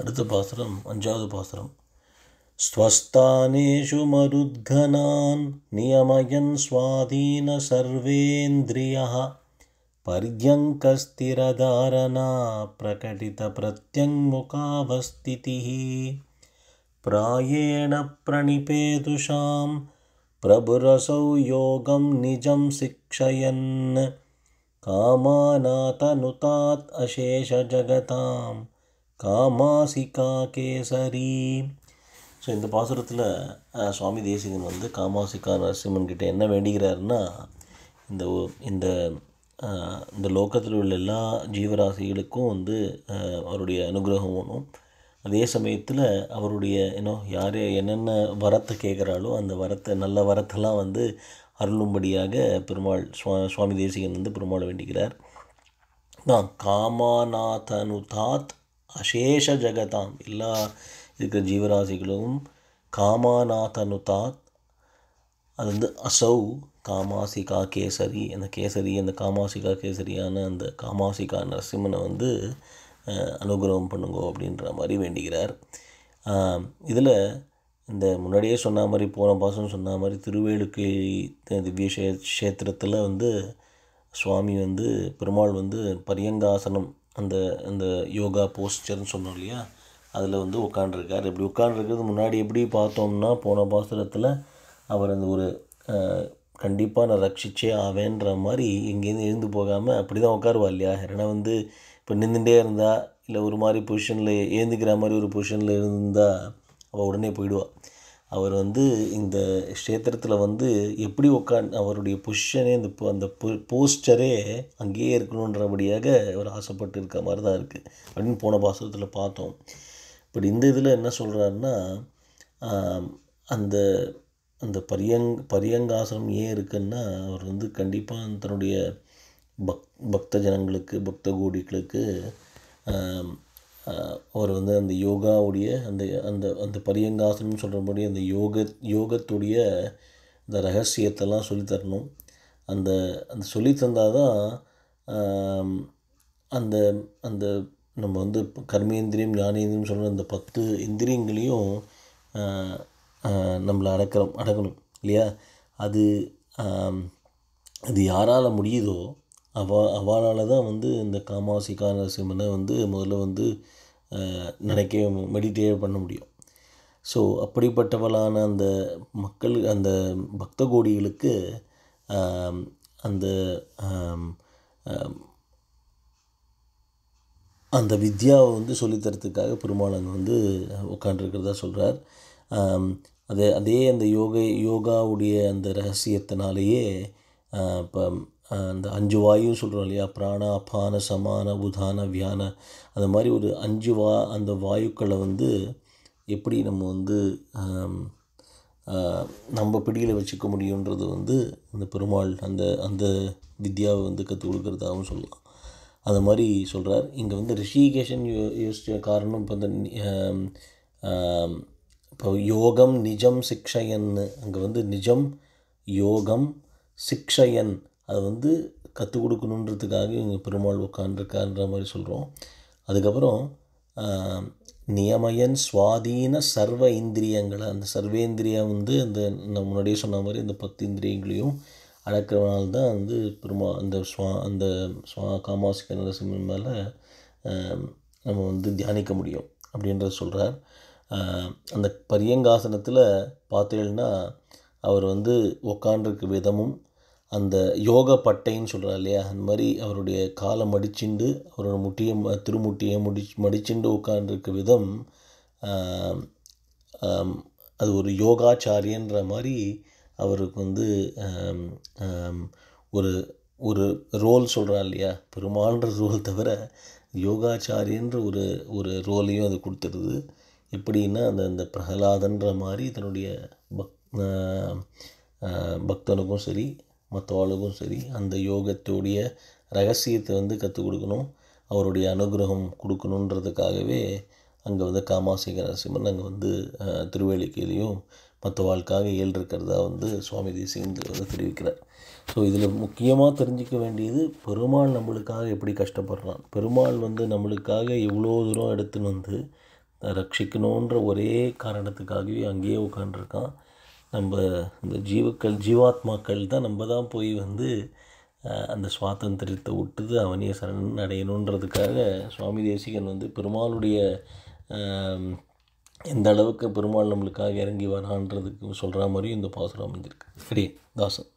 अर्दपोस्त्रम् अञ्चावदपोस्त्रं स्वस्तानेषु मरुद्घनान् नियमयन् स्वाधीन सर्वेन्द्रियः पर्यङ्कस्थिरधारणा प्रकटितप्रत्यङ्मुखावस्थितिः प्रायेण प्रणिपेतुषां प्रभुरसौ योगं निजं शिक्षयन् कामानातनुतात् अशेषजगताम् காமாசிகா கேசரி ஸோ இந்த பாசுரத்தில் சுவாமி தேசிகன் வந்து காமாசிகா நரசிம்மன் கிட்டே என்ன வேண்டுகிறாருன்னா இந்த இந்த இந்த லோக்கத்தில் உள்ள எல்லா ஜீவராசிகளுக்கும் வந்து அவருடைய அனுகிரகம் வேணும் அதே சமயத்தில் அவருடைய ஏன்னோ யார் என்னென்ன வரத்தை கேட்குறாளோ அந்த வரத்தை நல்ல வரத்தெல்லாம் வந்து அருளும்படியாக பெருமாள் சுவா சுவாமி தேசிகன் வந்து பெருமாள் வேண்டிக்கிறார் தான் காமாநாதனு தாத் அசேஷ ஜெகதாம் எல்லா இருக்கிற ஜீவராசிகளும் காமாநாதனுதாத் அது வந்து அசௌ காமாசிகா கேசரி அந்த கேசரி அந்த காமாசிகா கேசரியான அந்த காமாசிகா நரசிம்மனை வந்து அனுகிரகம் பண்ணுங்கோ அப்படின்ற மாதிரி வேண்டுகிறார் இதில் இந்த முன்னாடியே சொன்ன மாதிரி போன பாசம் சொன்ன மாதிரி திருவேலுக்கு திவ்ய கஷேத்திரத்தில் வந்து சுவாமி வந்து பெருமாள் வந்து பரியங்காசனம் அந்த அந்த யோகா போஸ்டர்னு சொன்னோம் இல்லையா அதில் வந்து உட்காண்டிருக்கார் இப்படி உட்காண்டிருக்கிறது முன்னாடி எப்படி பார்த்தோம்னா போன பாசுரத்தில் அவர் அந்த ஒரு கண்டிப்பாக நான் ரட்சிச்சே ஆவேன்ற மாதிரி இங்கேருந்து எழுந்து போகாமல் அப்படி தான் உட்காருவா இல்லையா ஏன்னா வந்து இப்போ நின்றுட்டே இருந்தால் இல்லை ஒரு மாதிரி பொசிஷனில் ஏந்திக்கிற மாதிரி ஒரு பொசிஷனில் இருந்தால் அவள் உடனே போயிடுவாள் அவர் வந்து இந்த க்ஷேத்திரத்தில் வந்து எப்படி உட்காந்து அவருடைய பொசிஷனே இந்த அந்த போஸ்டரே அங்கேயே இருக்கணுன்றபடியாக அவர் ஆசைப்பட்டு இருக்க மாதிரி தான் இருக்குது அப்படின்னு போன பாசத்தில் பார்த்தோம் பட் இந்த இதில் என்ன சொல்கிறாருன்னா அந்த அந்த பரியங் பரியங்காசனம் ஏன் இருக்குன்னா அவர் வந்து கண்டிப்பாக தன்னுடைய பக் பக்த ஜனங்களுக்கு பக்த கோடிகளுக்கு அவர் வந்து அந்த யோகாவுடைய அந்த அந்த அந்த பரியங்காசனம் சொல்கிறபடி அந்த யோக யோகத்துடைய இந்த ரகசியத்தெல்லாம் சொல்லித்தரணும் அந்த அந்த சொல்லித்தந்தால் தான் அந்த அந்த நம்ம வந்து கர்மேந்திரியம் ஞானேந்திரியம் சொல்கிற அந்த பத்து இந்திரியங்களையும் நம்மளை அடக்கிறோம் அடக்கணும் இல்லையா அது அது யாரால் முடியுதோ அவா அவளால் தான் வந்து இந்த காமாவாசி நரசிம்மனை வந்து முதல்ல வந்து நினைக்க மெடிடேட் பண்ண முடியும் ஸோ அப்படிப்பட்டவளான அந்த மக்கள் அந்த பக்த கோடிகளுக்கு அந்த அந்த வித்யாவை வந்து சொல்லித்தரத்துக்காக பெருமாள் அங்கே வந்து உட்காண்டிருக்கிறதா சொல்கிறார் அதே அதே அந்த யோகை யோகாவுடைய அந்த ரகசியத்தினாலேயே இப்போ அந்த அஞ்சு வாயுன்னு சொல்கிறோம் இல்லையா பிராணா அபான சமான உதான வியான அந்த மாதிரி ஒரு அஞ்சு வா அந்த வாயுக்களை வந்து எப்படி நம்ம வந்து நம்ம பிடியில் வச்சுக்க முடியுன்றது வந்து அந்த பெருமாள் அந்த அந்த வித்யாவை வந்து கற்றுக் கொடுக்குறதாகவும் சொல்லலாம் அந்த மாதிரி சொல்கிறார் இங்கே வந்து ரிஷிகேஷன் யோ யோசித்த காரணம் இப்போ இந்த இப்போ யோகம் நிஜம் சிக்ஷயன்னு அங்கே வந்து நிஜம் யோகம் சிக்ஷயன் அதை வந்து கற்றுக் கொடுக்கணுன்றதுக்காக இவங்க பெருமாள் உட்காந்துருக்கான்ற மாதிரி சொல்கிறோம் அதுக்கப்புறம் நியமயன் சுவாதீன சர்வ இந்திரியங்களை அந்த சர்வேந்திரியம் வந்து அந்த நம்ம முன்னாடியே சொன்ன மாதிரி அந்த பத்து இந்திரியங்களையும் அடக்கிறவனால் தான் வந்து பெருமா அந்த சுவா அந்த சுவா காமாசிக்க நரசிம்மன் மேலே நம்ம வந்து தியானிக்க முடியும் அப்படின்றத சொல்கிறார் அந்த பரியங்காசனத்தில் பார்த்தீங்கன்னா அவர் வந்து உக்காண்டிருக்க விதமும் அந்த யோக பட்டைன்னு சொல்கிறா இல்லையா அந்த மாதிரி அவருடைய காலை மடிச்சுண்டு அவரோட முட்டியை திருமுட்டியை முடி மடிச்சுண்டு உட்காந்துருக்க விதம் அது ஒரு யோகாச்சாரியன்ற மாதிரி அவருக்கு வந்து ஒரு ஒரு ரோல் சொல்கிறா இல்லையா பெருமாள்ன்ற ரோல் தவிர யோகாச்சாரியன்ற ஒரு ஒரு ரோலையும் அது கொடுத்துருது எப்படின்னா அந்த அந்த பிரகலாதன்ற மாதிரி தன்னுடைய பக் பக்தனுக்கும் சரி மற்ற ஆளுக்கும் சரி அந்த யோகத்துடைய ரகசியத்தை வந்து கற்றுக் கொடுக்கணும் அவருடைய அனுகிரகம் கொடுக்கணுன்றதுக்காகவே அங்கே வந்து காமாசிங்க நரசிம்மன் அங்கே வந்து திருவேலிக்கையிலையும் மற்ற வாழ்க்காக இயல் இருக்கிறதா வந்து சுவாமி தேசிகந்து வந்து தெரிவிக்கிறார் ஸோ இதில் முக்கியமாக தெரிஞ்சிக்க வேண்டியது பெருமாள் நம்மளுக்காக எப்படி கஷ்டப்படுறான் பெருமாள் வந்து நம்மளுக்காக இவ்வளோ தூரம் எடுத்துன்னு வந்து ரட்சிக்கணுன்ற ஒரே காரணத்துக்காகவே அங்கேயே உட்காந்துருக்கான் நம்ம இந்த ஜீவக்கள் ஜீவாத்மாக்கள் தான் நம்ம தான் போய் வந்து அந்த சுவாதந்திரத்தை விட்டுது அவனிய சரணன் அடையணுன்றதுக்காக சுவாமி தேசிகன் வந்து பெருமாளுடைய எந்த அளவுக்கு பெருமாள் நம்மளுக்காக இறங்கி வரான்றதுக்கு சொல்கிற மாதிரியும் இந்த பாசுரம் அமைஞ்சிருக்கு சரி தாசன்